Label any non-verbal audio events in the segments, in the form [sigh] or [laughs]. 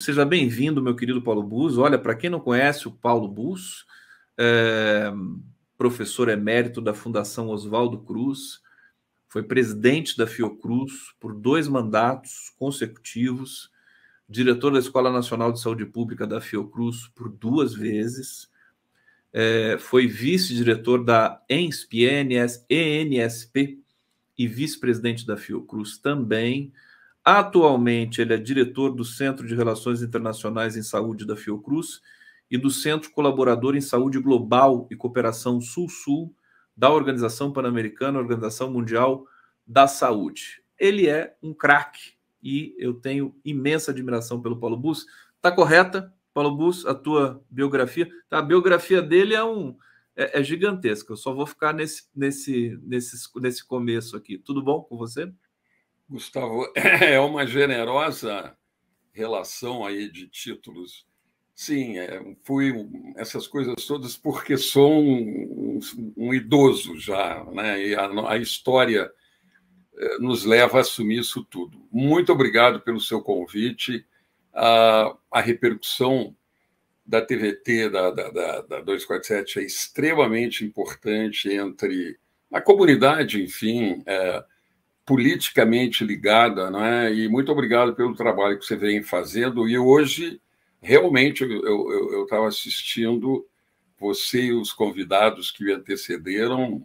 Seja bem-vindo, meu querido Paulo Bus. Olha, para quem não conhece o Paulo Bus, é, professor emérito da Fundação Oswaldo Cruz, foi presidente da Fiocruz por dois mandatos consecutivos, diretor da Escola Nacional de Saúde Pública da Fiocruz por duas vezes, é, foi vice-diretor da ENSP, ENS, ENSP e vice-presidente da Fiocruz também Atualmente, ele é diretor do Centro de Relações Internacionais em Saúde da Fiocruz e do Centro Colaborador em Saúde Global e Cooperação Sul-Sul da Organização Pan-Americana, Organização Mundial da Saúde. Ele é um craque e eu tenho imensa admiração pelo Paulo Bus. Está correta, Paulo Bus, a tua biografia? Tá, a biografia dele é um é, é gigantesca. Eu só vou ficar nesse, nesse, nesse, nesse começo aqui. Tudo bom com você? Gustavo, [laughs] é uma generosa relação aí de títulos. Sim, é, fui essas coisas todas porque sou um, um, um idoso já, né? E a, a história eh, nos leva a assumir isso tudo. Muito obrigado pelo seu convite. A, a repercussão da TVT, da, da, da, da 247, é extremamente importante entre a comunidade, enfim. É, politicamente ligada, né? E muito obrigado pelo trabalho que você vem fazendo. E hoje, realmente, eu estava assistindo você e os convidados que me antecederam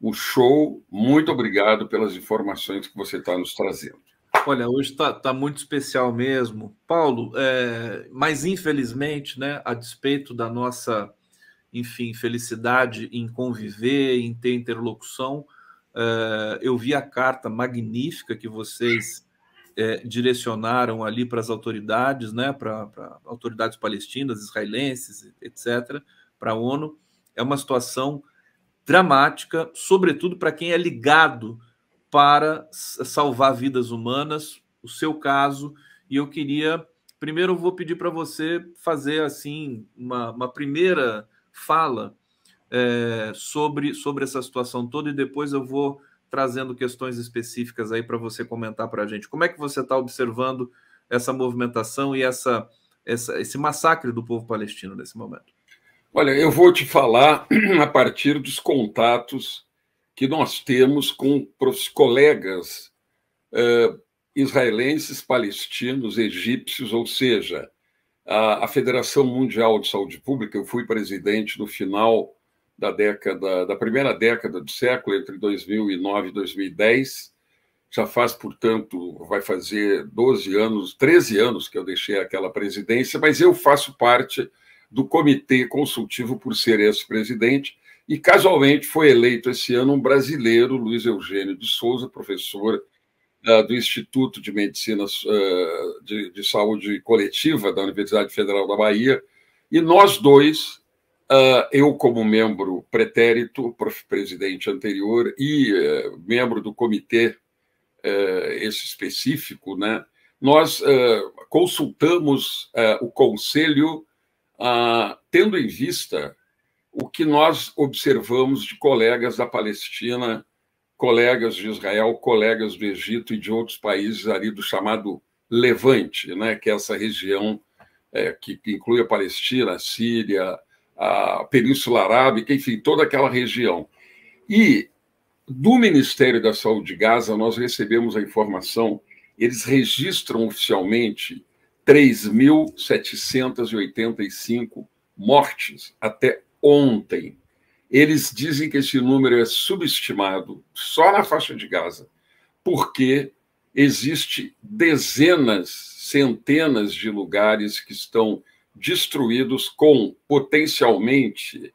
o show. Muito obrigado pelas informações que você está nos trazendo. Olha, hoje está tá muito especial mesmo. Paulo, é, mas infelizmente, né, a despeito da nossa, enfim, felicidade em conviver, em ter interlocução, eh, eu vi a carta magnífica que vocês é, direcionaram ali para as autoridades, né, para autoridades palestinas, israelenses, etc., para a ONU. É uma situação dramática, sobretudo para quem é ligado para salvar vidas humanas, o seu caso. E eu queria, primeiro, eu vou pedir para você fazer assim uma, uma primeira fala é, sobre, sobre essa situação toda e depois eu vou trazendo questões específicas aí para você comentar para a gente. Como é que você está observando essa movimentação e essa, essa, esse massacre do povo palestino nesse momento? Olha, eu vou te falar [clears throat] a partir dos contatos que nós temos com colegas é, israelenses, palestinos, egípcios, ou seja, a, a Federação Mundial de Saúde Pública, eu fui presidente no final da década da primeira década do século, entre 2009 e 2010. Já faz, portanto, vai fazer 12 anos, 13 anos que eu deixei aquela presidência, mas eu faço parte do comitê consultivo por ser esse presidente e casualmente foi eleito esse ano um brasileiro, Luiz Eugênio de Souza, professor uh, do Instituto de Medicina uh, ah, de, de Saúde Coletiva da Universidade Federal da Bahia, e nós dois ah, eu, como membro pretérito, presidente anterior e eh, membro do comitê eh, esse específico, né, nós eh, consultamos o conselho ah, tendo em vista o que nós observamos de colegas da Palestina, colegas de Israel, colegas do Egito e de outros países ali do chamado Levante, né, que é essa região que inclui a Palestina, a Síria, a Península Arábica, enfim, toda aquela região. E do Ministério da Saúde de Gaza, nós recebemos a informação, eles registram oficialmente 3.785 mortes até ontem. Eles dizem que esse número é subestimado só na faixa de Gaza, porque existe dezenas, centenas de lugares que estão destruídos, com potencialmente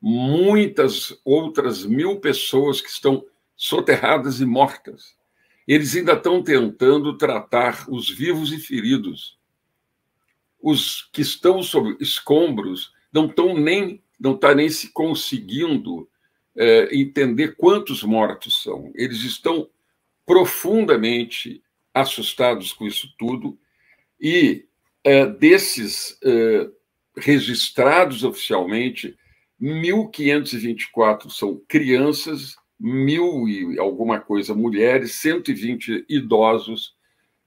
muitas outras mil pessoas que estão soterradas e mortas. Eles ainda estão tentando tratar os vivos e feridos. Os que estão sob escombros não estão nem não está nem se conseguindo é, entender quantos mortos são. Eles estão profundamente assustados com isso tudo e é, desses é, registrados oficialmente, 1.524 são crianças, mil e alguma coisa mulheres, 120 idosos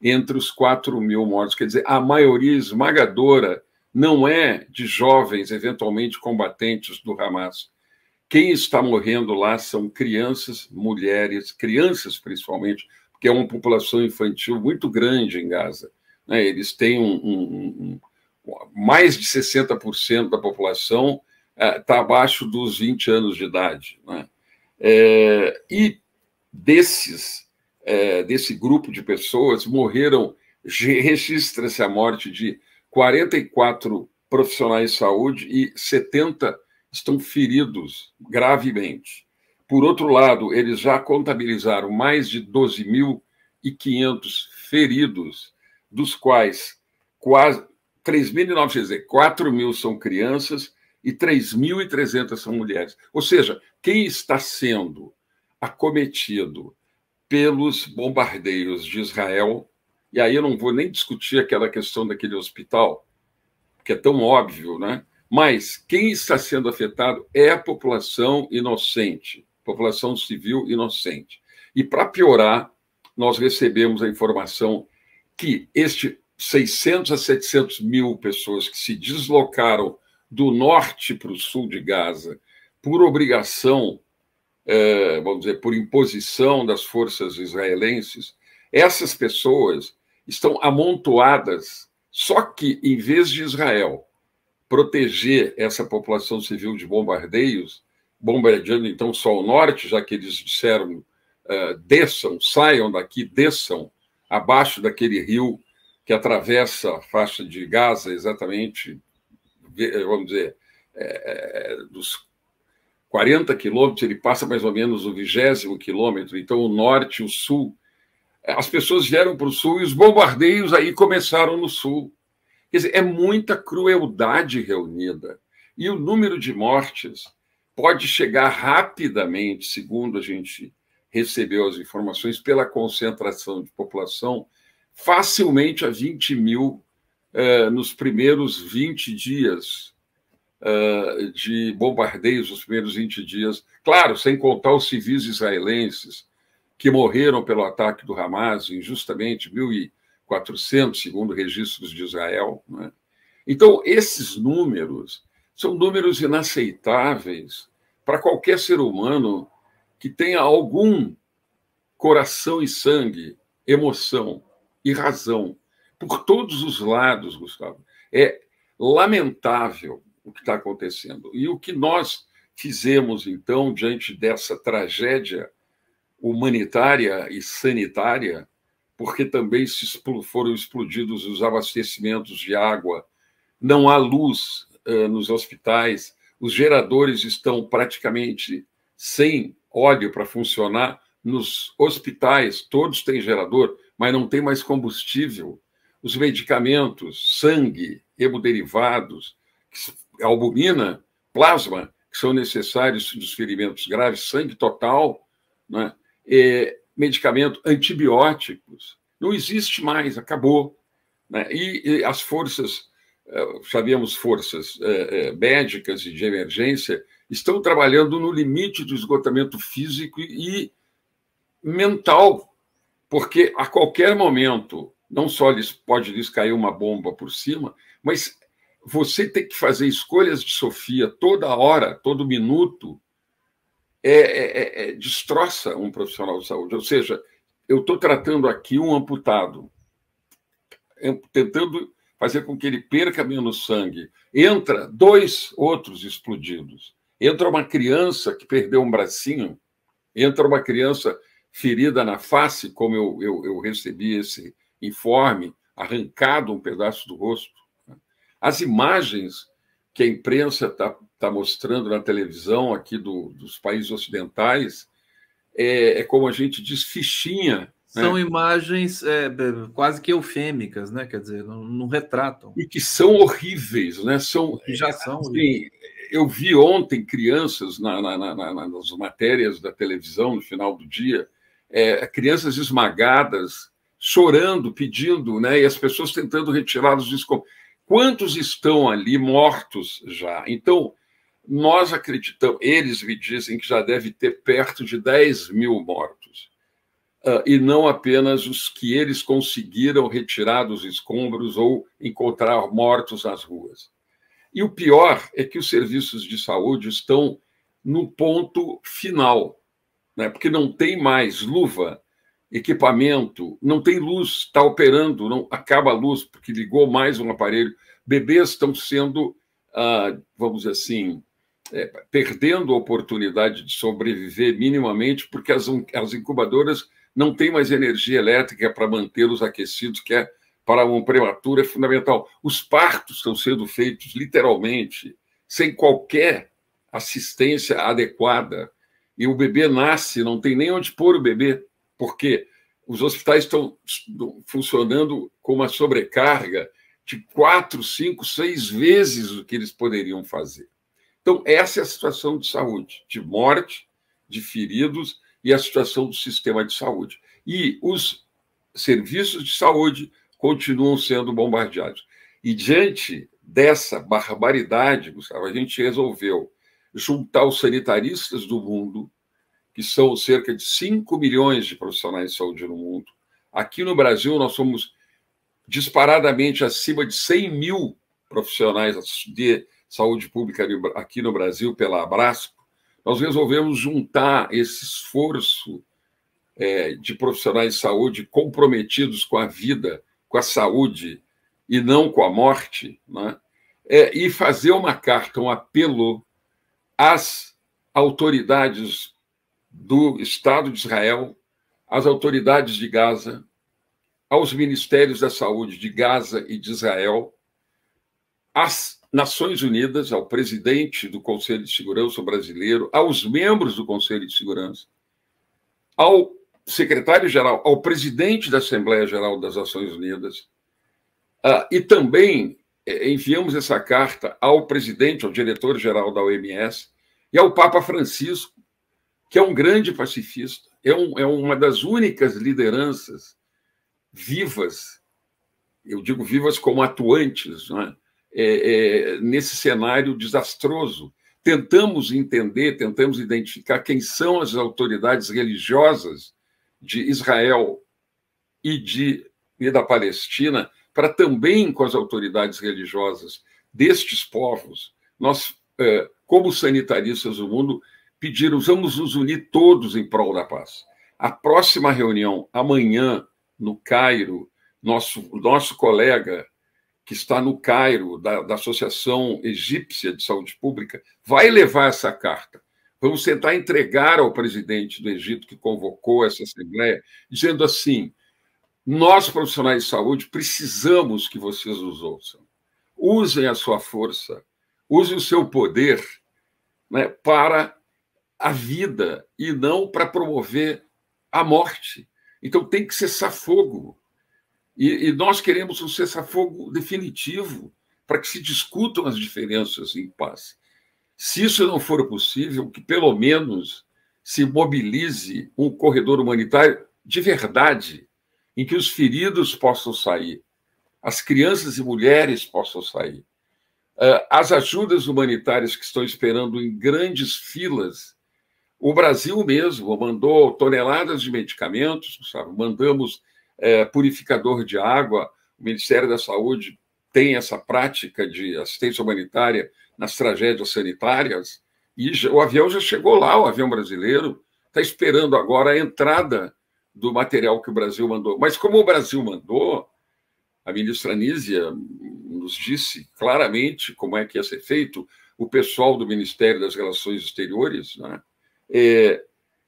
entre os 4 mil mortos. Quer dizer, a maioria esmagadora não é de jovens, eventualmente combatentes do Hamas. Quem está morrendo lá são crianças, mulheres, crianças principalmente, porque é uma população infantil muito grande em Gaza. Né? Eles têm um, um, um, mais de 60% da população está eh, uh, abaixo dos 20 anos de idade. Né? É, e desses, é, desse grupo de pessoas, morreram, registra-se a morte de 44 profissionais de saúde e 70 estão feridos gravemente. Por outro lado, eles já contabilizaram mais de 12.500 feridos dos quais quase 3.900, 4 mil são crianças e 3.300 são mulheres. Ou seja, quem está sendo acometido pelos bombardeios de Israel, e aí eu não vou nem discutir aquela questão daquele hospital, que é tão óbvio, né? Mas quem está sendo afetado é a população inocente, população civil inocente. E para piorar, nós recebemos a informação que este 600 a 700 mil pessoas que se deslocaram do norte para o sul de Gaza por obrigação, é, vamos dizer, por imposição das forças israelenses, essas pessoas estão amontoadas. Só que, em vez de Israel proteger essa população civil de bombardeios, bombardeando então só o norte, já que eles disseram é, desçam, saiam daqui, desçam abaixo daquele rio que atravessa a faixa de Gaza, exatamente, eh, vamos dizer, é, dos 40 quilômetros, ele passa mais ou menos o vigésimo quilômetro, então o norte, o sul. As pessoas vieram para o sul e os bombardeios aí começaram no sul. Quer dizer, é muita crueldade reunida. E o número de mortes pode chegar rapidamente, segundo a gente recebeu as informações pela concentração de população facilmente a 20 mil eh, nos primeiros 20 dias eh, de bombardeios, os primeiros 20 dias. Claro, sem contar os civis israelenses que morreram pelo ataque do Hamas, injustamente, 1.400, segundo registros de Israel. Né? Então, esses números são números inaceitáveis para qualquer ser humano que tenha algum coração e sangue, emoção e razão por todos os lados, Gustavo. É lamentável o que está acontecendo. E o que nós fizemos, então, diante dessa tragédia humanitária e sanitária, porque também se foram explodidos os abastecimentos de água, não há luz uh, nos hospitais, os geradores estão praticamente sem óleo para funcionar nos hospitais, todos têm gerador, mas não tem mais combustível. Os medicamentos, sangue, hemoderivados, albumina, plasma, que são necessários nos ferimentos graves, sangue total, né? é, medicamento, antibióticos, não existe mais, acabou. Né? E, e, as forças, eh, sabíamos, forças é, é, médicas e de emergência, estão trabalhando no limite do esgotamento físico e mental, porque a qualquer momento não só lhes, pode lhes cair uma bomba por cima, mas você tem que fazer escolhas de Sofia toda hora, todo minuto, é, é, é, é destroça um profissional de saúde. Ou seja, eu estou tratando aqui um amputado, tentando fazer com que ele perca menos sangue. Entra dois outros explodidos entra uma criança que perdeu um bracinho, entra uma criança ferida na face, como eu, eu, eu recebi esse informe, arrancado um pedaço do rosto. Né? As imagens que a imprensa está tá mostrando na televisão aqui do, dos países ocidentais é, é, como a gente diz, fichinha é. São é. imagens é, quase que eufêmicas, né? Quer dizer, não, não, retratam. E que são horríveis, né? São, que já são. Assim, eu vi ontem crianças na, na, na, nas matérias da televisão no final do dia, é, crianças esmagadas, chorando, pedindo, né? E as pessoas tentando retirá-los do escopo. Quantos estão ali mortos já? Então, nós acreditamos, eles me dizem que já deve ter perto de 10 mil mortos uh, e não apenas os que eles conseguiram retirar dos escombros ou encontrar mortos nas ruas. E o pior é que os serviços de saúde estão no ponto final, né? porque não tem mais luva, equipamento, não tem luz, está operando, não acaba a luz porque ligou mais um aparelho. Bebês estão sendo, ah, vamos dizer assim, é, perdendo a oportunidade de sobreviver minimamente porque as, as incubadoras não tem mais energia elétrica para mantê-los aquecidos, que é para um prematuro é fundamental. Os partos estão sendo feitos literalmente sem qualquer assistência adequada e o bebê nasce, não tem nem onde pôr o bebê, porque os hospitais estão funcionando com uma sobrecarga de quatro, cinco, seis vezes o que eles poderiam fazer. Então, essa é a situação de saúde, de morte, de feridos e a situação do sistema de saúde. E os serviços de saúde continuam sendo bombardeados. E diante dessa barbaridade, Gustavo, a gente resolveu juntar os sanitaristas do mundo, que são cerca de 5 milhões de profissionais de saúde no mundo. Aqui no Brasil, nós somos disparadamente acima de 100 mil profissionais de saúde pública aqui no Brasil, pela abraço nós resolvemos juntar esse esforço é, de profissionais de saúde comprometidos com a vida, com a saúde e não com a morte, né? é, e fazer uma carta, um apelo às autoridades do Estado de Israel, às autoridades de Gaza, aos ministérios da saúde de Gaza e de Israel, às Nações Unidas, ao presidente do Conselho de Segurança brasileiro, aos membros do Conselho de Segurança, ao secretário-geral, ao presidente da Assembleia Geral das Nações Unidas, ah, e também eh, enviamos essa carta ao presidente, ao diretor-geral da OMS e ao Papa Francisco, que é um grande pacifista, é, um, é uma das únicas lideranças vivas, eu digo vivas como atuantes, não é? é, é, nesse cenário desastroso. Tentamos entender, tentamos identificar quem são as autoridades religiosas de Israel e, de, e da Palestina, para também com as autoridades religiosas destes povos, nós, é, como sanitaristas do mundo, pedimos, vamos nos unir todos em prol da paz. A próxima reunião, amanhã, no Cairo, nosso, nosso colega que está no Cairo, da, da Associação Egípcia de Saúde Pública, vai levar essa carta. Vamos tentar entregar ao presidente do Egito, que convocou essa assembleia, dizendo assim: nós, profissionais de saúde, precisamos que vocês nos ouçam. Usem a sua força, usem o seu poder né, para a vida e não para promover a morte. Então tem que cessar fogo. E, e nós queremos um cessar-fogo definitivo para que se discutam as diferenças em paz. Se isso não for possível, que pelo menos se mobilize um corredor humanitário de verdade, em que os feridos possam sair, as crianças e mulheres possam sair, eh, as ajudas humanitárias que estão esperando em grandes filas. O Brasil mesmo mandou toneladas de medicamentos, sabe? mandamos é, purificador de água. O Ministério da Saúde tem essa prática de assistência humanitária nas tragédias sanitárias. E o avião já chegou lá, o avião brasileiro está esperando agora a entrada do material que o Brasil mandou. Mas como o Brasil mandou, a ministra Nízia nos disse claramente como é que ia ser feito, o pessoal do Ministério das Relações Exteriores, né? é,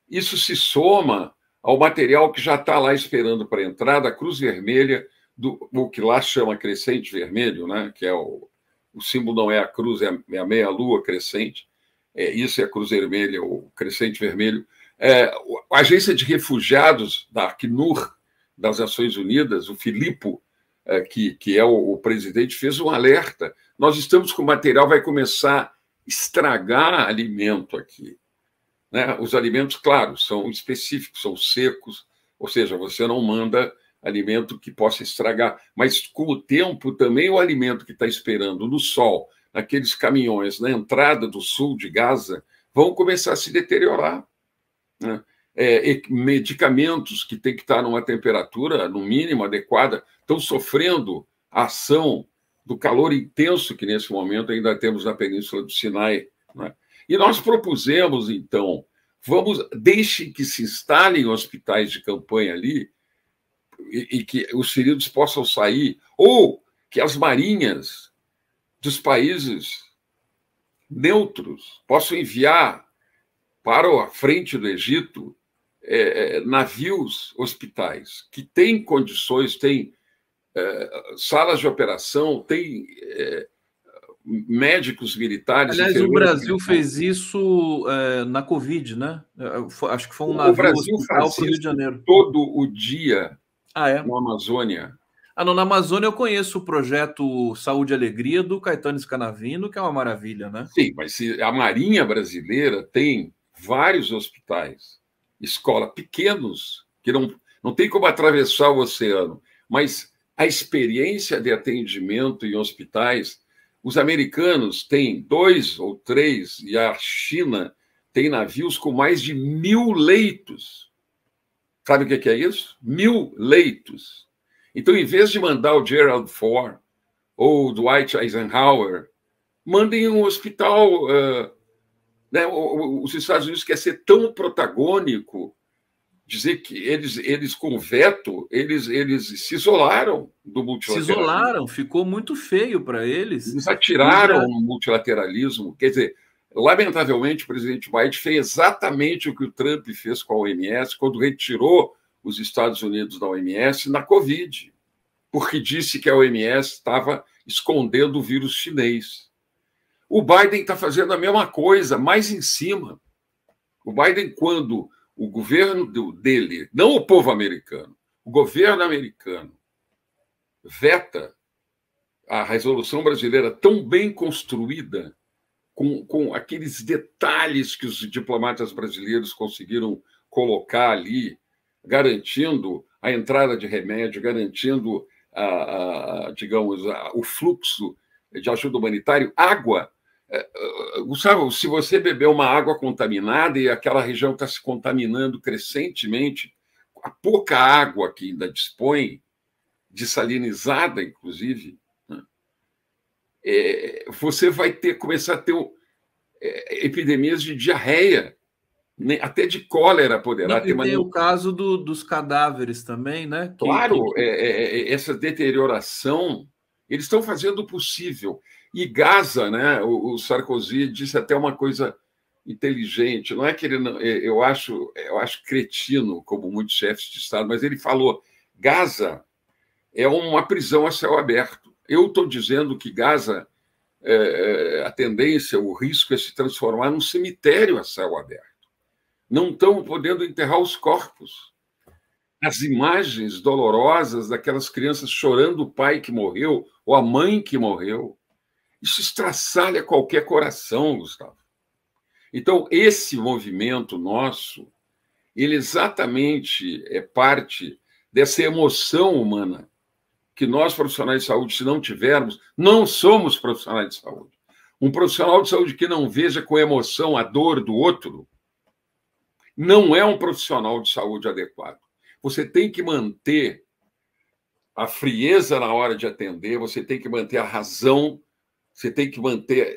isso se soma ao material que já está lá esperando para entrar da Cruz Vermelha, do, o que lá chama crescente vermelho, né? que é o, o símbolo não é a cruz, é a, é a meia-lua crescente, é, isso é a cruz vermelha, o crescente vermelho. É, a agência de refugiados da Acnur, das Nações Unidas, o Filipe, é, que, que é o, o presidente, fez um alerta. Nós estamos com material, vai começar a estragar alimento aqui. Né? Os alimentos, claro, são específicos, são secos, ou seja, você não manda alimento que possa estragar. Mas com o tempo, também o alimento que está esperando no sol, naqueles caminhões na entrada do sul de Gaza, vão começar a se deteriorar. Né? É, medicamentos que têm que estar numa temperatura, no mínimo, adequada, estão sofrendo a ação do calor intenso que nesse momento ainda temos na Península do Sinai. Né? E nós propusemos, então, vamos deixe que se instalem hospitais de campanha ali e, e que os feridos possam sair, ou que as marinhas dos países neutros possam enviar para a frente do Egito é, é navios hospitais que têm condições, têm é, salas de operação, têm é, médicos militares. Aliás, o Brasil fez isso é, na Covid, né? É, acho que foi um navio o Brasil faz Rio de Janeiro. Todo o dia ah, é? na Amazônia. Ah, não, na Amazônia eu conheço o projeto Saúde e Alegria do Caetano Scanavino, que é uma maravilha, né? Sim, mas a Marinha Brasileira tem vários hospitais, escola pequenos, que não, não tem como atravessar o oceano, mas a experiência de atendimento em hospitais os americanos têm dois ou três, e a China tem navios com mais de mil leitos. Sabe o que é isso? Mil leitos. Então, em vez de mandar o Gerald Ford ou o Dwight Eisenhower, mandem um hospital. Uh, né? Os Estados Unidos quer é ser tão protagônico dizer que eles, eles com veto, eles, eles se isolaram do multilateralismo. Se isolaram, ficou muito feio para eles. Eles atiraram no multilateralismo. Quer dizer, lamentavelmente, o presidente Biden fez exatamente o que o Trump fez com a OMS quando retirou os Estados Unidos da OMS na Covid, porque disse que a OMS estava escondendo o vírus chinês. O Biden está fazendo a mesma coisa, mais em cima. O Biden, quando o governo dele, não o povo americano, o governo americano veta a resolução brasileira tão bem construída, com, com aqueles detalhes que os diplomatas brasileiros conseguiram colocar ali, garantindo a entrada de remédio, garantindo, a, a digamos, a, o fluxo de ajuda humanitária, água é, é, é, Gustavo, se você beber uma água contaminada e aquela região está se contaminando crescentemente, a pouca água que ainda dispõe, dessalinizada inclusive, né? é, você vai ter começar a ter é, epidemias de diarreia, né, até de cólera poderá ter. Tem o caso do, dos cadáveres também, né? Claro, que... é, essa deterioração eles estão fazendo o possível. E Gaza, né, o, o, Sarkozy disse até uma coisa inteligente, não é que ele não, é, eu acho, eu acho cretino como muitos chefes de estado, mas ele falou: Gaza é uma prisão a céu aberto. Eu estou dizendo que Gaza é, é, a tendência, o risco é se transformar num cemitério a céu aberto. Não estão podendo enterrar os corpos. As imagens dolorosas daquelas crianças chorando o pai que morreu, ou a mãe que morreu, isso estraçalha qualquer coração, Gustavo. Então, esse movimento nosso, ele exatamente é parte dessa emoção humana que nós, profissionais de saúde, se não tivermos, não somos profissionais de saúde. Um profissional de saúde que não veja com emoção a dor do outro não é um profissional de saúde adequado. Você tem que manter a frieza na hora de atender, você tem que manter a razão, você tem que manter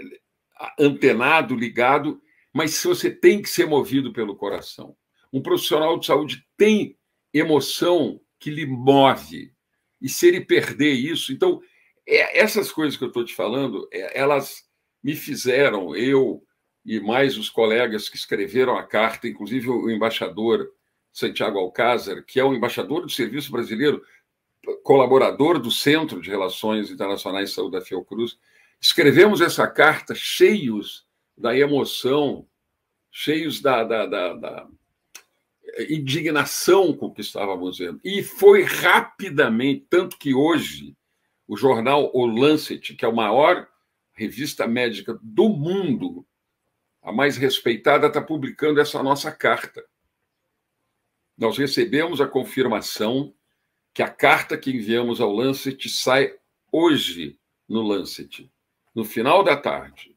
antenado, ligado, mas você tem que ser movido pelo coração. Um profissional de saúde tem emoção que lhe move. E se ele perder isso, então é, essas coisas que eu estou te falando, é, elas me fizeram, eu e mais os colegas que escreveram a carta, inclusive o embaixador Santiago Alcázar, que é o embaixador do Serviço Brasileiro, colaborador do Centro de Relações Internacionais de Saúde da Fiocruz, escrevemos essa carta cheios da emoção, cheios da, da, da, da indignação com o que estávamos vendo. E foi rapidamente, tanto que hoje o jornal O Lancet, que é a maior revista médica do mundo, a mais respeitada, está publicando essa nossa carta. Nós recebemos a confirmação que a carta que enviamos ao Lancet sai hoje no Lancet, no final da tarde,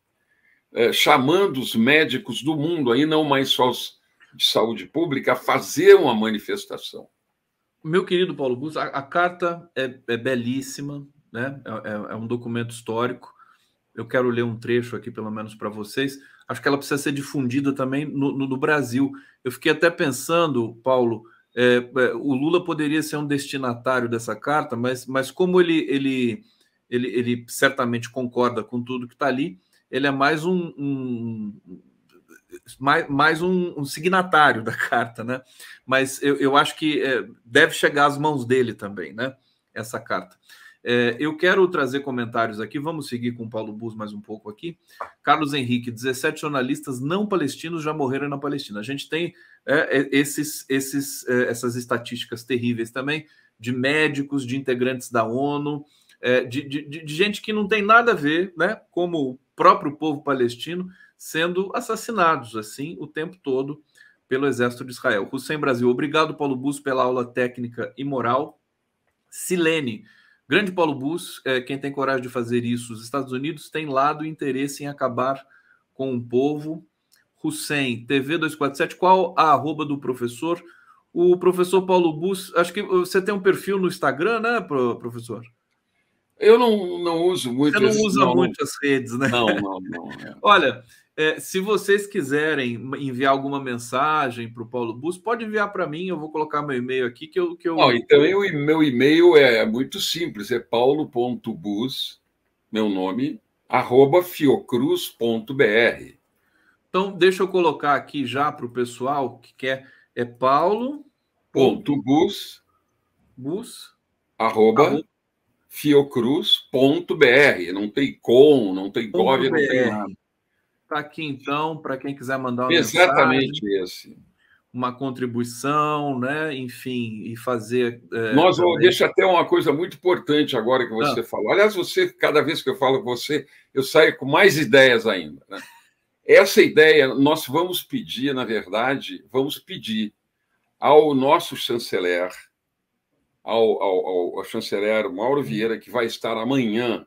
é, chamando os médicos do mundo, aí não mais só os de saúde pública, a fazer uma manifestação. Meu querido Paulo Augusto, a, a carta é, é, belíssima, né? É, é, é um documento histórico. Eu quero ler um trecho aqui, pelo menos, para vocês. Acho que ela precisa ser difundida também no, no, no, Brasil. Eu fiquei até pensando, Paulo, é, é, o Lula poderia ser um destinatário dessa carta, mas, mas como ele, ele, ele, ele certamente concorda com tudo que está ali, ele é mais um, um mais, mais um, um, signatário da carta, né? Mas eu, eu acho que é, deve chegar às mãos dele também, né? Essa carta. É, eu quero trazer comentários aqui. Vamos seguir com o Paulo Bus mais um pouco aqui. Carlos Henrique, 17 jornalistas não palestinos já morreram na Palestina. A gente tem é, é, esses, esses, é, essas estatísticas terríveis também de médicos, de integrantes da ONU, é, de, de, de, gente que não tem nada a ver, né? Como o próprio povo palestino sendo assassinados assim o tempo todo pelo exército de Israel. Hussein Brasil, obrigado Paulo Bus pela aula técnica e moral. Silene, Grande Paulo Bus, é, quem tem coragem de fazer isso? Os Estados Unidos têm lado interesse em acabar com o povo. Hussein, TV 247, qual a arroba do professor? O professor Paulo Bus, acho que você tem um perfil no Instagram, né, professor? Eu não, não uso muito. Você não usa não, muito as redes, né? Não, não, não. É. Olha, é, se vocês quiserem enviar alguma mensagem para o Paulo Bus, pode enviar para mim, eu vou colocar meu e-mail aqui que eu. Que eu... Ah, meu e-mail é, é muito simples, é paulo.bus, meu nome, arroba fiocruz.br. Então, deixa eu colocar aqui já para o pessoal que quer. É paulo. Ponto bus, bus arroba, arroba fiocruz.br. Não tem com, não tem gov, não tem nada. Está aqui então para quem quiser mandar uma Exatamente mensagem, esse. uma contribuição, né? Enfim, e fazer. É, Nós também... deixa até uma coisa muito importante agora que você ah. falou. Aliás, você cada vez que eu falo com você, eu saio com mais ideias ainda. Né? Essa ideia nós vamos pedir, na verdade, vamos pedir ao nosso chanceler, ao, ao, ao, chanceler Mauro Vieira, que vai estar amanhã,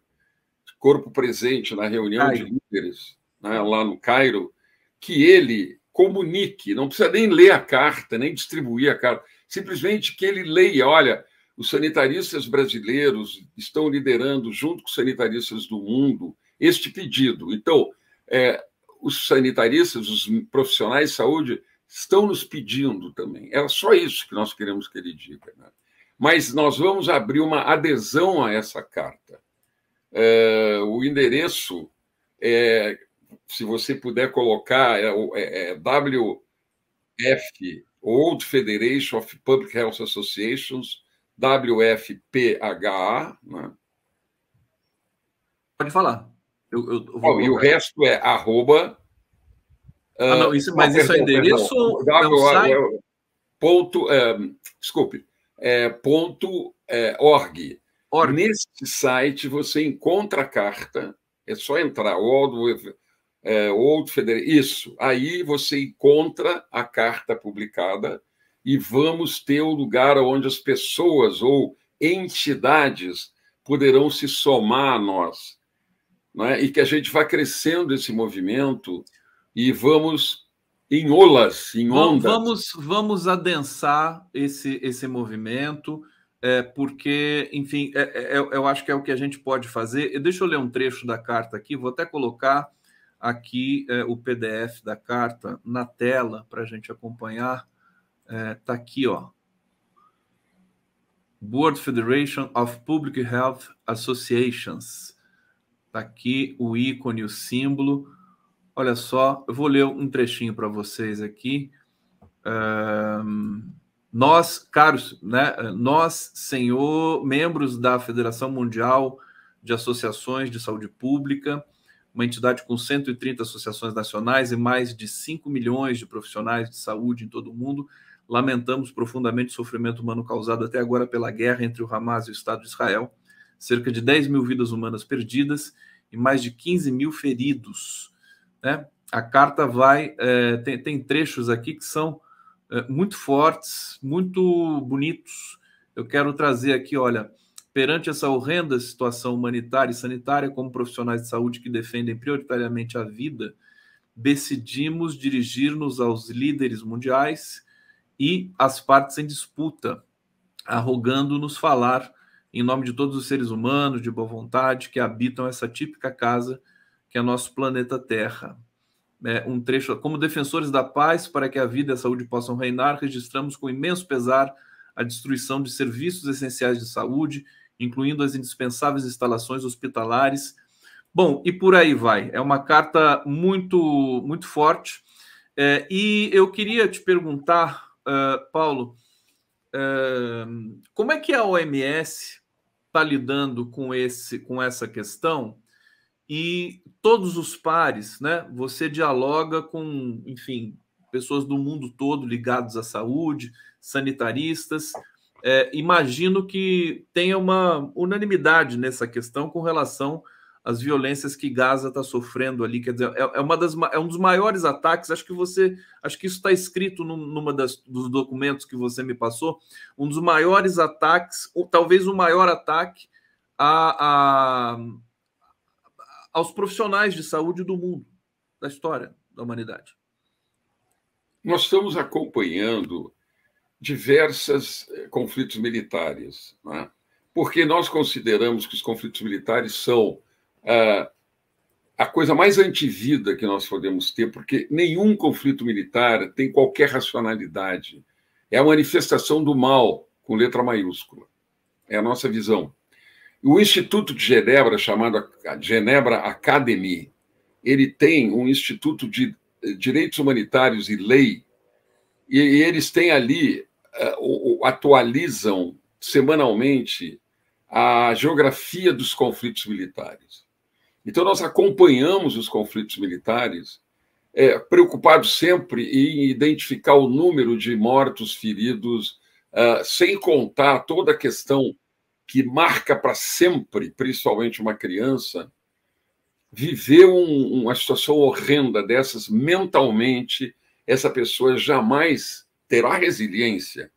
corpo presente na reunião Ai. de líderes né, lá no Cairo, que ele comunique, não precisa nem ler a carta, nem distribuir a carta, simplesmente que ele leia, olha, os sanitaristas brasileiros estão liderando, junto com os sanitaristas do mundo, este pedido. Então, é, os sanitaristas, os profissionais de saúde, estão nos pedindo também. Era é só isso que nós queremos que ele diga. Né? Mas nós vamos abrir uma adesão a essa carta. É, o endereço é se você puder colocar, é, é, é WF, Old Federation of Public Health Associations, WFPHA. Né? Pode falar. Eu, eu oh, e o resto é arroba. Ah, não, isso, ah, mas ah, isso é endereço. É ponto, é, desculpe, é ponto org. org. Nesse site você encontra a carta, é só entrar, World é, outro Isso. Aí você encontra a carta publicada e vamos ter o lugar onde as pessoas ou entidades poderão se somar a nós. Né? E que a gente vá crescendo esse movimento e vamos em olas, em ondas. Vamos, vamos adensar esse, esse movimento, é, porque, enfim, é, é, é eu acho que é o que a gente pode fazer. Deixa eu ler um trecho da carta aqui, vou até colocar aqui é, o PDF da carta na tela para a gente acompanhar. Está é, tá aqui, ó. Board Federation of Public Health Associations. Está aqui o ícone, o símbolo. Olha só, eu vou ler um trechinho para vocês aqui. É, nós, caros, né, nós, senhor, membros da Federação Mundial de Associações de Saúde Pública, uma entidade com 130 associações nacionais e mais de 5 milhões de profissionais de saúde em todo o mundo. Lamentamos profundamente o sofrimento humano causado até agora pela guerra entre o Hamas e o Estado de Israel. Cerca de 10 mil vidas humanas perdidas e mais de 15 mil feridos. Né? A carta vai. É, tem, tem, trechos aqui que são é, muito fortes, muito bonitos. Eu quero trazer aqui, olha. Perante essa horrenda situação humanitária e sanitária, como profissionais de saúde que defendem prioritariamente a vida, decidimos dirigir-nos aos líderes mundiais e às partes em disputa, arrogando-nos falar em nome de todos os seres humanos de boa vontade que habitam essa típica casa que é nosso planeta Terra. É um trecho, como defensores da paz, para que a vida e a saúde possam reinar, registramos com imenso pesar a destruição de serviços essenciais de saúde, incluindo as indispensáveis instalações hospitalares. Bom, e por aí vai. É uma carta muito, muito forte. É, e eu queria te perguntar, uh, Paulo, uh, como é que a OMS está lidando com, esse, com essa questão? E todos os pares, né? Você dialoga com, enfim, pessoas do mundo todo ligados à saúde, sanitaristas é, imagino que tenha uma unanimidade nessa questão com relação às violências que Gaza está sofrendo ali. Quer dizer, é, é, uma das, é um dos maiores ataques. Acho que você, acho que isso está escrito num, numa das, dos documentos que você me passou. Um dos maiores ataques, ou talvez o maior ataque a, a aos profissionais de saúde do mundo, da história da humanidade. Nós estamos acompanhando diversos eh, conflitos militares, né? porque nós consideramos que os conflitos militares são ah, a coisa mais antivida que nós podemos ter, porque nenhum conflito militar tem qualquer racionalidade. É a manifestação do mal, com letra maiúscula. É a nossa visão. O Instituto de Genebra, chamado Genebra Academy, ele tem um instituto de eh, direitos humanitários e lei e, e eles têm ali, uh, atualizam semanalmente a geografia dos conflitos militares. Então, nós acompanhamos os conflitos militares, é, preocupados sempre em identificar o número de mortos, feridos, uh, sem contar toda a questão que marca para sempre, principalmente uma criança, viver um, uma situação horrenda dessas mentalmente essa pessoa jamais terá resiliência,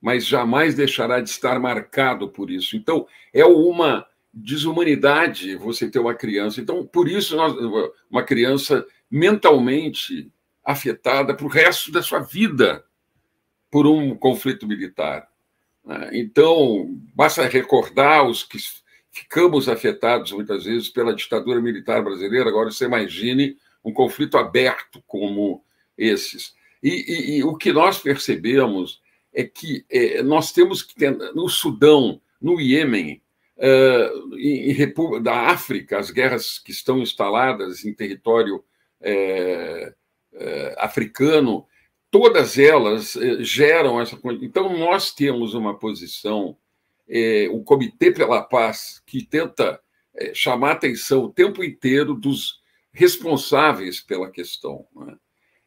mas jamais deixará de estar marcado por isso. Então, é uma desumanidade você ter uma criança. Então, por isso, nós, uma criança mentalmente afetada para o resto da sua vida por um conflito militar. Né? Então, basta recordar os que ficamos afetados muitas vezes pela ditadura militar brasileira. Agora, você imagine um conflito aberto como esses. E, e, e o que nós percebemos é que é, nós temos que ter, no Sudão, no Iêmen, é, em, da África, as guerras que estão instaladas em território é, africano, todas elas geram essa. Então, nós temos uma posição, o Comitê pela Paz, que tenta chamar atenção o tempo inteiro dos responsáveis pela questão. Né?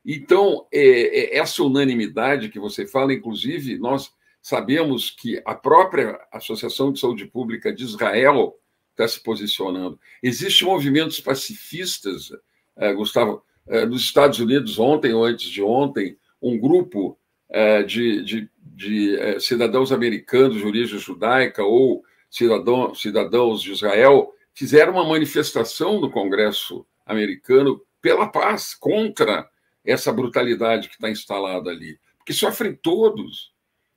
Então, é, é, essa unanimidade que você fala, inclusive, nós sabemos que a própria Associação de Saúde Pública de Israel está se posicionando. Existem movimentos pacifistas, é, Gustavo, é, nos Estados Unidos, ontem ou antes de ontem, um grupo é, de, de, de cidadãos americanos de origem judaica ou cidadão, cidadãos de Israel fizeram uma manifestação no Congresso americano pela paz, contra essa brutalidade que está instalada ali. Porque sofrem todos.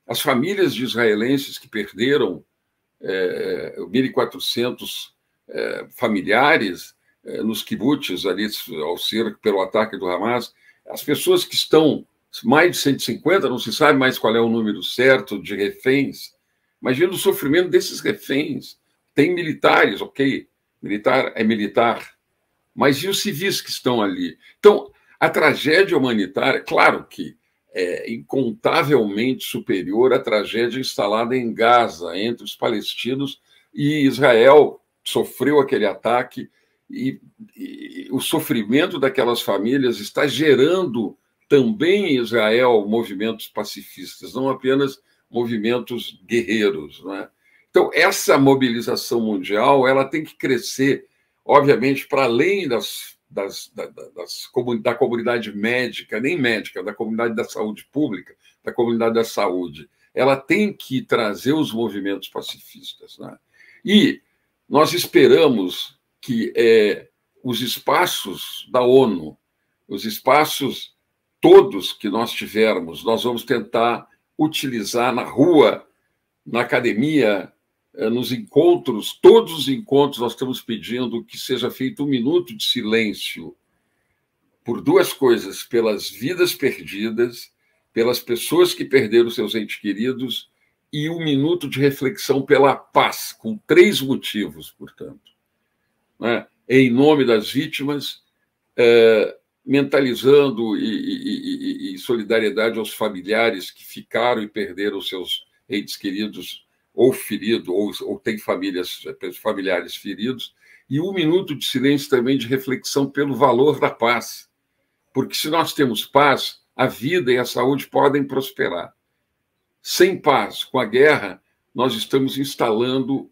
As famílias de israelenses que perderam é, 1.400 é, é, familiares é, nos kibbutz, ali ao cerco, pelo ataque do Hamas, as pessoas que estão, mais de 150, não se sabe mais qual é o número certo de reféns. Imagina o sofrimento desses reféns. Tem militares, ok, militar é militar, mas e os civis que estão ali? Então, a tragédia humanitária, claro que é incontavelmente superior à tragédia instalada em Gaza entre os palestinos e Israel sofreu aquele ataque e, e o sofrimento daquelas famílias está gerando também em Israel movimentos pacifistas, não apenas movimentos guerreiros, não é? Então, essa mobilização mundial ela tem que crescer, obviamente, para além das das, da, das, da comunidade médica, nem médica, da comunidade da saúde pública, da comunidade da saúde, ela tem que trazer os movimentos pacifistas. Né? E nós esperamos que é, os espaços da ONU, os espaços todos que nós tivermos, nós vamos tentar utilizar na rua, na academia, é, nos encontros, todos os encontros, nós estamos pedindo que seja feito um minuto de silêncio por duas coisas: pelas vidas perdidas, pelas pessoas que perderam seus entes queridos, e um minuto de reflexão pela paz, com três motivos, portanto. Né? Em nome das vítimas, é, mentalizando e, e, e, e solidariedade aos familiares que ficaram e perderam seus entes queridos ou ferido, ou, ou tem famílias, é, familiares feridos, e um minuto de silêncio também de reflexão pelo valor da paz. Porque se nós temos paz, a vida e a saúde podem prosperar. Sem paz, com a guerra, nós estamos instalando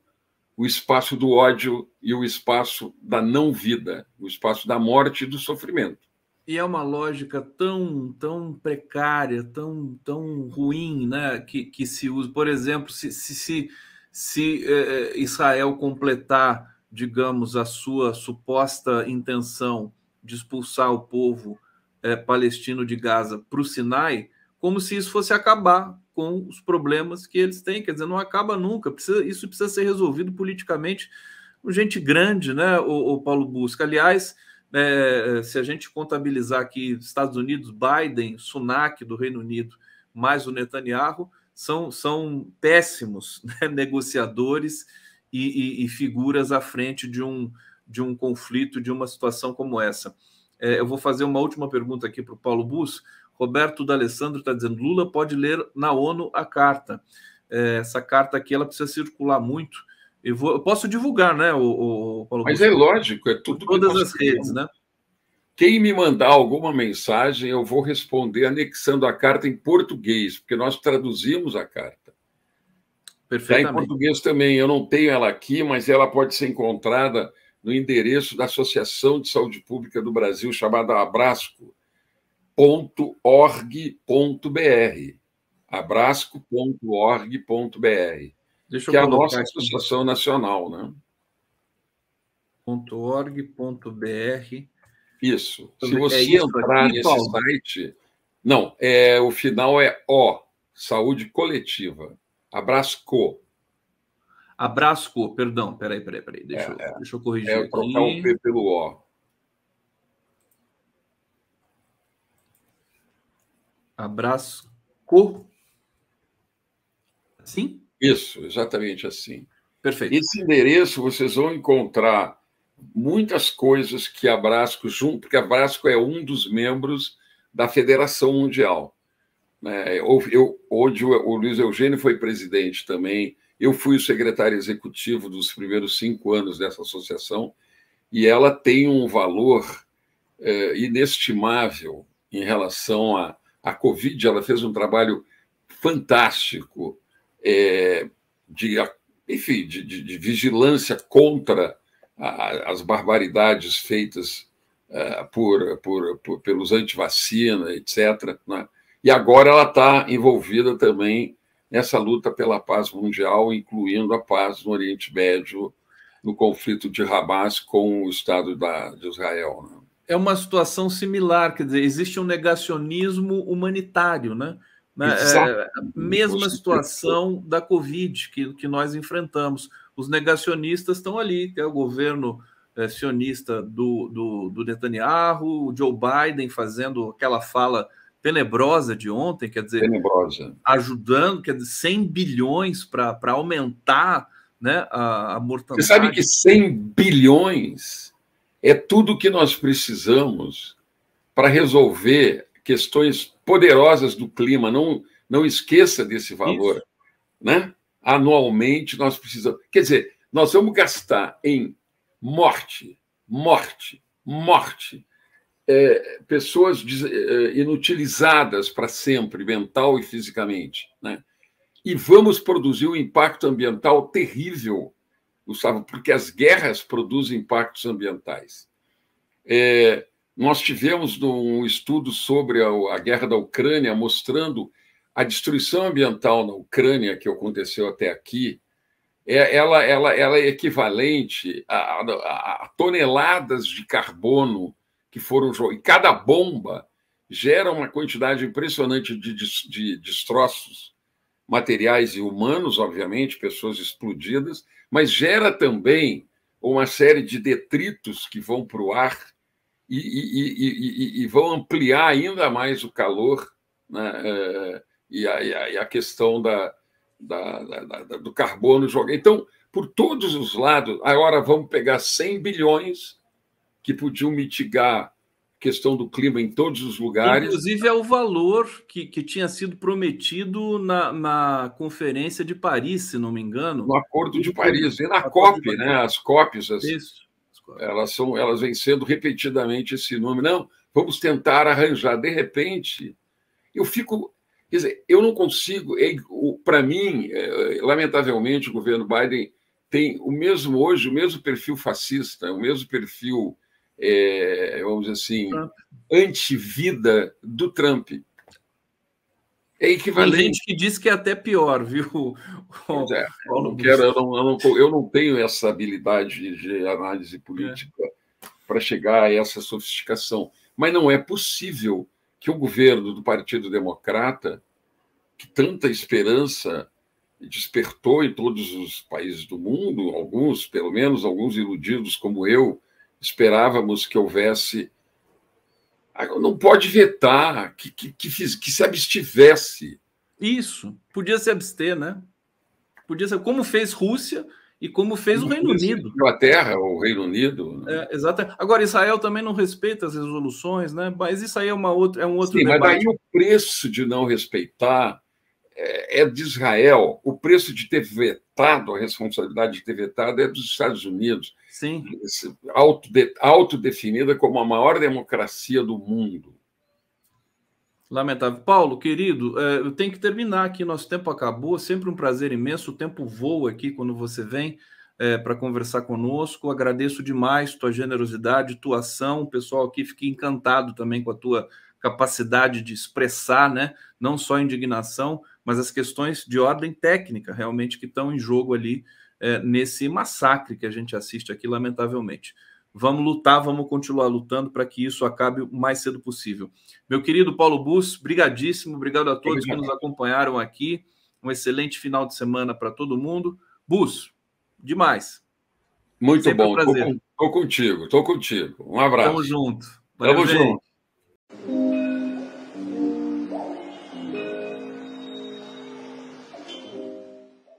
o espaço do ódio e o espaço da não vida, o espaço da morte e do sofrimento e é uma lógica tão tão precária, tão tão ruim, né? Que, que se usa, por exemplo, se se, se, se eh, eh Israel completar, digamos, a sua suposta intenção de expulsar o povo eh, palestino de Gaza para o Sinai, como se isso fosse acabar com os problemas que eles têm, quer dizer, não acaba nunca. Precisa, isso precisa ser resolvido politicamente com gente grande, né? O, o Paulo Busca, aliás né, se a gente contabilizar aqui Estados Unidos, Biden, Sunak do Reino Unido, mais o Netanyahu, são, são péssimos [laughs] né, negociadores e, e, e, figuras à frente de um, de um conflito, de uma situação como essa. É, eu vou fazer uma última pergunta aqui para o Paulo Bus. Roberto D'Alessandro está dizendo: Lula pode ler na ONU a carta. É, essa carta aqui ela precisa circular muito eu, vou, eu posso divulgar, né, o, o Paulo Mas Gustavo. é lógico, é tudo. Todas as redes, né? Quem me mandar alguma mensagem, eu vou responder anexando a carta em português, porque nós traduzimos a carta. Perfeitamente. Tá em português também. Eu não tenho ela aqui, mas ela pode ser encontrada no endereço da Associação de Saúde Pública do Brasil, chamada abrasco.org.br. abrasco.org.br. Deixa que é a nossa Associação Nacional, né? .org.br Isso. Se você é isso entrar aqui, nesse site... Não, é, o final é O, Saúde Coletiva. Abrasco. Abrasco, perdão, peraí, peraí, peraí. É, deixa, é, eu, é. deixa eu corrigir é, aqui. Trocar o P pelo O. Abrasco. Sim? Isso, exatamente assim. Perfeito. Esse endereço vocês vão encontrar muitas coisas que a Brasco junto, porque a Brasco é um dos membros da Federação Mundial. Né? Hoje eu, onde o Luiz Eugênio foi presidente também, eu fui o secretário executivo dos primeiros cinco anos dessa associação, e ela tem um valor é, inestimável em relação à Covid. Ela fez um trabalho fantástico é, de, enfim, de, de, de vigilância contra a, as barbaridades feitas uh, por, por, por, pelos antivacina, etc. Né? E agora ela está envolvida também nessa luta pela paz mundial, incluindo a paz no Oriente Médio, no conflito de Hamas com o Estado da, de Israel. Né? É uma situação similar, quer dizer, existe um negacionismo humanitário, né? Né? É, mesma situação da Covid que, que nós enfrentamos. Os negacionistas estão ali, que é o governo é, sionista do, do, do Netanyahu, o Joe Biden fazendo aquela fala tenebrosa de ontem, quer dizer, tenebrosa. ajudando, quer dizer, 100 bilhões para aumentar né, a, a mortalidade. Você sabe que 100 bilhões é tudo que nós precisamos para resolver questões poderosas do clima. Não, não esqueça desse valor. Né? Anualmente nós precisamos. Quer dizer, nós vamos gastar em morte, morte, morte, é, pessoas é, inutilizadas para sempre, mental e fisicamente. Né? E vamos produzir um impacto ambiental terrível, Gustavo, porque as guerras produzem impactos ambientais. É, nós tivemos um estudo sobre a, guerra da Ucrânia mostrando a destruição ambiental na Ucrânia que aconteceu até aqui, é, ela, ela, ela é equivalente a, a, a, toneladas de carbono que foram E cada bomba gera uma quantidade impressionante de, de, de destroços materiais e humanos, obviamente, pessoas explodidas, mas gera também uma série de detritos que vão para o ar e, e, e, e vão ampliar ainda mais o calor né, é, e, a, e a questão da, da, da, da, do carbono jogar. Então, por todos os lados, agora vamos pegar 100 bilhões que podiam mitigar a questão do clima em todos os lugares. Inclusive, é o valor que, que tinha sido prometido na, na Conferência de Paris, se não me engano. No Acordo de Paris, e na COP, né? as COPs, as, Isso. Elas, são, elas vêm sendo repetidamente esse nome. Não, vamos tentar arranjar. De repente, eu fico. Quer dizer, eu não consigo. É, Para mim, é, lamentavelmente, o governo Biden tem o mesmo hoje, o mesmo perfil fascista, o mesmo perfil, é, vamos dizer assim, anti-vida do Trump. É equivalente. Tem gente que diz que é até pior, viu? [laughs] É, eu, não quero, eu, não, eu, não, eu não tenho essa habilidade de análise política é. para chegar a essa sofisticação. Mas não é possível que o governo do Partido Democrata, que tanta esperança despertou em todos os países do mundo, alguns, pelo menos alguns iludidos como eu, esperávamos que houvesse não pode vetar, que, que, que, fiz, que se abstivesse. Isso, podia se abster, né? Podia ser como fez Rússia e como fez como o Reino Unido. Inglaterra, o Reino Unido. Né? É, exatamente. Agora, Israel também não respeita as resoluções, né? Mas isso aí é, uma outra, é um outro Sim, debate. Mas daí o preço de não respeitar é, é de Israel, o preço de ter vetado, a responsabilidade de ter vetado é dos Estados Unidos. Sim. Autode, autodefinida como a maior democracia do mundo. Lamentável. Paulo, querido, é, eu tenho que terminar aqui, nosso tempo acabou, sempre um prazer imenso, o tempo voa aqui quando você vem é, para conversar conosco, agradeço demais tua generosidade, tua ação, o pessoal aqui fica encantado também com a tua capacidade de expressar, né, não só indignação, mas as questões de ordem técnica realmente que estão em jogo ali é, nesse massacre que a gente assiste aqui, lamentavelmente. Vamos lutar, vamos continuar lutando para que isso acabe o mais cedo possível. Meu querido Paulo Bus, brigadíssimo, obrigado a todos obrigado. que nos acompanharam aqui. Um excelente final de semana para todo mundo. Bus, demais. Muito Sempre bom. Um Estou contigo, estou contigo. Um abraço. Tamo junto. Valeu, Tamo gente. junto.